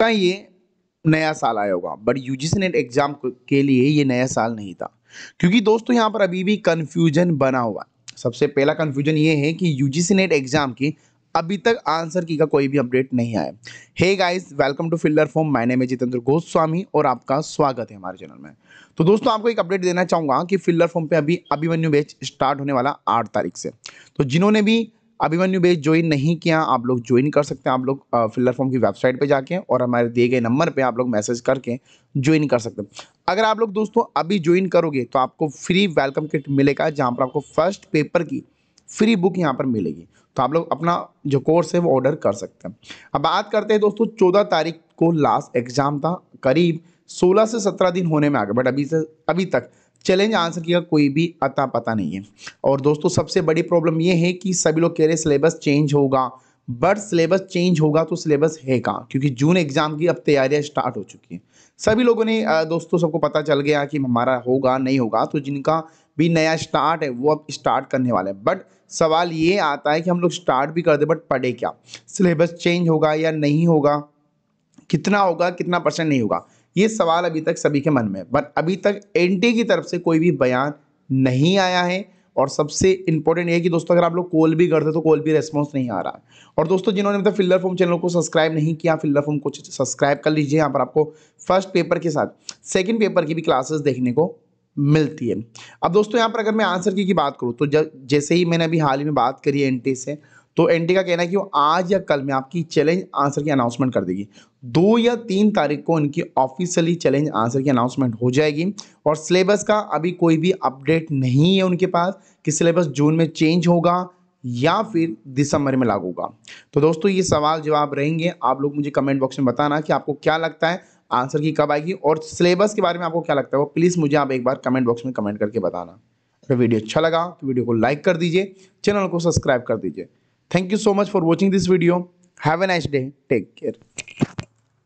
का ये नया साल आया होगा बट यूजीसी नेट एग्जाम के लिए ये नया साल नहीं था क्योंकि दोस्तों यहाँ पर अभी भी कन्फ्यूजन बना हुआ सबसे पहला कन्फ्यूजन ये है कि यू नेट एग्जाम की अभी तक आंसर की का कोई भी अपडेट नहीं आया hey guys welcome to filler form मैंने में जितेंद्र गोस्वामी और आपका स्वागत है हमारे चैनल में तो दोस्तों आपको एक अपडेट देना चाहूंगा कि फिल्डर फॉर्म पे अभी अभिमन्यु बैच स्टार्ट होने वाला आठ तारीख से तो जिन्होंने भी मैंने बेस ज्वाइन नहीं किया आप लोग ज्वाइन कर सकते हैं आप लोग फिलर फॉर्म की वेबसाइट पे जाके और हमारे दिए गए नंबर पे आप लोग मैसेज करके ज्वाइन कर सकते हैं अगर आप लोग दोस्तों अभी ज्वाइन करोगे तो आपको फ्री वेलकम किट मिलेगा जहाँ पर आपको फर्स्ट पेपर की फ्री बुक यहाँ पर मिलेगी तो आप लोग अपना जो कोर्स है वो ऑर्डर कर सकते हैं अब बात करते हैं दोस्तों चौदह तारीख को लास्ट एग्ज़ाम था करीब सोलह से सत्रह दिन होने में आ गए बट अभी से अभी तक चैलेंज आंसर की कोई भी अता पता नहीं है और दोस्तों सबसे बड़ी प्रॉब्लम ये है कि सभी लोग कह रहे सिलेबस चेंज होगा बट सिलेबस चेंज होगा तो सिलेबस है कहाँ क्योंकि जून एग्ज़ाम की अब तैयारियाँ स्टार्ट हो चुकी हैं सभी लोगों ने दोस्तों सबको पता चल गया कि हमारा होगा नहीं होगा तो जिनका भी नया स्टार्ट है वो अब स्टार्ट करने वाला है बट सवाल ये आता है कि हम लोग स्टार्ट भी कर दे बट पढ़े क्या सिलेबस चेंज होगा या नहीं होगा कितना होगा कितना परसेंट नहीं होगा ये सवाल अभी तक सभी के मन में है बट अभी तक एन की तरफ से कोई भी बयान नहीं आया है और सबसे इंपॉर्टेंट ये कि दोस्तों अगर आप लोग कॉल भी करते तो कॉल भी रेस्पॉन्स नहीं आ रहा है और दोस्तों जिन्होंने मतलब फिल्लर फॉर्म चैनल को सब्सक्राइब नहीं किया फिल्लर फॉर्म को सब्सक्राइब कर लीजिए यहाँ पर आपको फर्स्ट पेपर के साथ सेकेंड पेपर की भी क्लासेस देखने को मिलती है अब दोस्तों यहाँ पर अगर मैं आंसर की, की बात करूँ तो जब जैसे ही मैंने अभी हाल ही में बात करी एन से तो एन का कहना है कि वो आज या कल में आपकी चैलेंज आंसर की अनाउंसमेंट कर देगी दो या तीन तारीख को इनकी officially challenge answer key announcement हो जाएगी और सिलेबस का अभी कोई भी अपडेट नहीं है उनके पास कि सिलेबस जून में चेंज होगा या फिर दिसंबर में लागू होगा तो दोस्तों ये सवाल जवाब रहेंगे आप लोग मुझे कमेंट बॉक्स में बताना कि आपको क्या लगता है आंसर की कब आएगी और सिलेबस के बारे में आपको क्या लगता है वो प्लीज़ मुझे आप एक बार कमेंट बॉक्स में कमेंट करके बताना अगर वीडियो अच्छा लगा तो वीडियो को लाइक कर दीजिए चैनल को सब्सक्राइब कर दीजिए Thank you so much for watching this video. Have a nice day. Take care.